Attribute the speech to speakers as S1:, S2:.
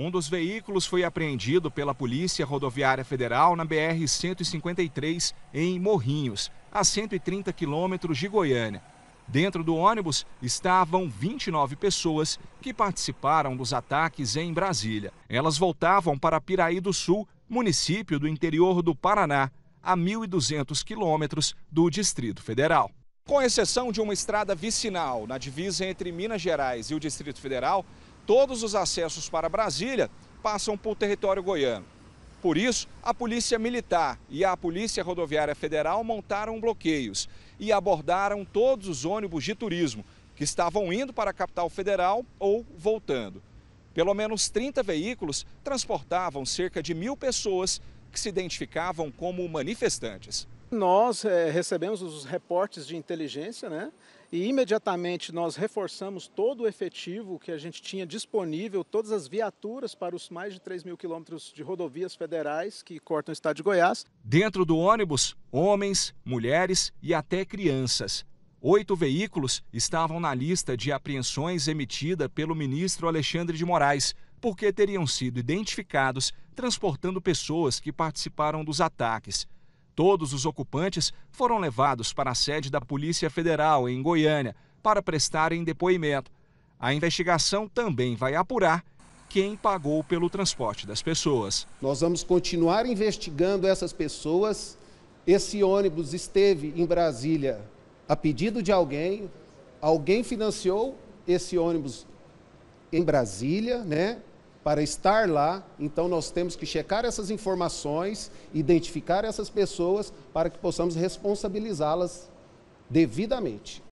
S1: Um dos veículos foi apreendido pela Polícia Rodoviária Federal na BR-153, em Morrinhos, a 130 quilômetros de Goiânia. Dentro do ônibus estavam 29 pessoas que participaram dos ataques em Brasília. Elas voltavam para Piraí do Sul, município do interior do Paraná, a 1.200 quilômetros do Distrito Federal. Com exceção de uma estrada vicinal na divisa entre Minas Gerais e o Distrito Federal, Todos os acessos para Brasília passam por território goiano. Por isso, a Polícia Militar e a Polícia Rodoviária Federal montaram bloqueios e abordaram todos os ônibus de turismo que estavam indo para a capital federal ou voltando. Pelo menos 30 veículos transportavam cerca de mil pessoas que se identificavam como manifestantes.
S2: Nós é, recebemos os reportes de inteligência, né? E imediatamente nós reforçamos todo o efetivo que a gente tinha disponível, todas as viaturas para os mais de 3 mil quilômetros de rodovias federais que cortam o estado de Goiás.
S1: Dentro do ônibus, homens, mulheres e até crianças. Oito veículos estavam na lista de apreensões emitida pelo ministro Alexandre de Moraes, porque teriam sido identificados transportando pessoas que participaram dos ataques. Todos os ocupantes foram levados para a sede da Polícia Federal, em Goiânia, para prestarem depoimento. A investigação também vai apurar quem pagou pelo transporte das pessoas. Nós vamos continuar investigando essas pessoas.
S3: Esse ônibus esteve em Brasília a pedido de alguém, alguém financiou esse ônibus em Brasília, né? para estar lá, então nós temos que checar essas informações, identificar essas pessoas para que possamos responsabilizá-las devidamente.